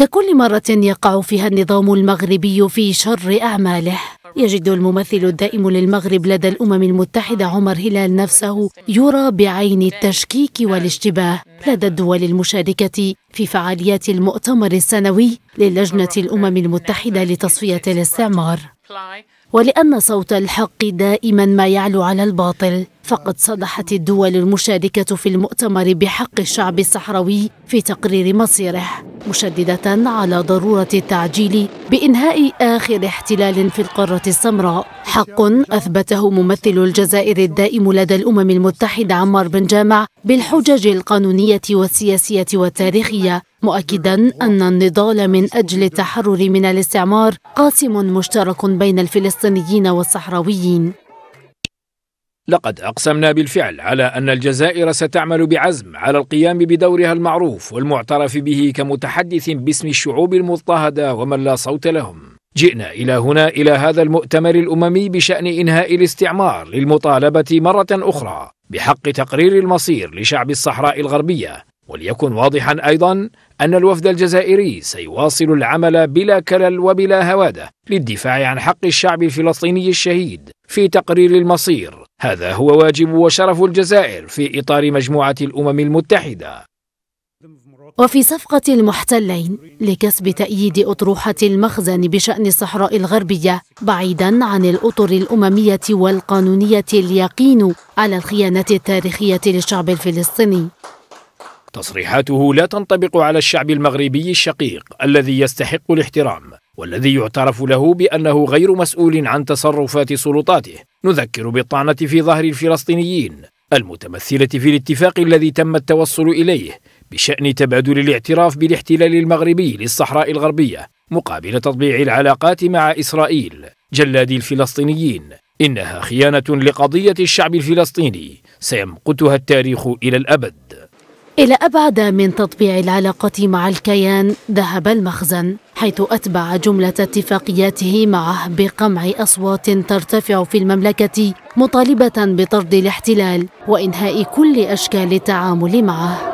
ككل مرة يقع فيها النظام المغربي في شر أعماله يجد الممثل الدائم للمغرب لدى الأمم المتحدة عمر هلال نفسه يرى بعين التشكيك والاشتباه لدى الدول المشاركة في فعاليات المؤتمر السنوي للجنة الأمم المتحدة لتصفية الاستعمار ولأن صوت الحق دائما ما يعلو على الباطل فقد صدحت الدول المشاركة في المؤتمر بحق الشعب الصحراوي في تقرير مصيره مشددة على ضرورة التعجيل بإنهاء آخر احتلال في القارة السمراء حق أثبته ممثل الجزائر الدائم لدى الأمم المتحدة عمار بن جامع بالحجج القانونية والسياسية والتاريخية مؤكدا أن النضال من أجل التحرر من الاستعمار قاسم مشترك بين الفلسطينيين والصحراويين لقد أقسمنا بالفعل على أن الجزائر ستعمل بعزم على القيام بدورها المعروف والمعترف به كمتحدث باسم الشعوب المضطهدة ومن لا صوت لهم جئنا إلى هنا إلى هذا المؤتمر الأممي بشأن إنهاء الاستعمار للمطالبة مرة أخرى بحق تقرير المصير لشعب الصحراء الغربية وليكن واضحا أيضا أن الوفد الجزائري سيواصل العمل بلا كلل وبلا هوادة للدفاع عن حق الشعب الفلسطيني الشهيد في تقرير المصير هذا هو واجب وشرف الجزائر في إطار مجموعة الأمم المتحدة وفي صفقة المحتلين لكسب تأييد أطروحة المخزن بشأن الصحراء الغربية بعيدا عن الأطر الأممية والقانونية اليقين على الخيانة التاريخية للشعب الفلسطيني تصريحاته لا تنطبق على الشعب المغربي الشقيق الذي يستحق الاحترام والذي يعترف له بأنه غير مسؤول عن تصرفات سلطاته نذكر بالطعنة في ظهر الفلسطينيين المتمثلة في الاتفاق الذي تم التوصل إليه بشأن تبادل الاعتراف بالاحتلال المغربي للصحراء الغربية مقابل تطبيع العلاقات مع إسرائيل جلادي الفلسطينيين إنها خيانة لقضية الشعب الفلسطيني سيمقتها التاريخ إلى الأبد إلى أبعد من تطبيع العلاقة مع الكيان ذهب المخزن حيث أتبع جملة اتفاقياته معه بقمع أصوات ترتفع في المملكة مطالبة بطرد الاحتلال وإنهاء كل أشكال التعامل معه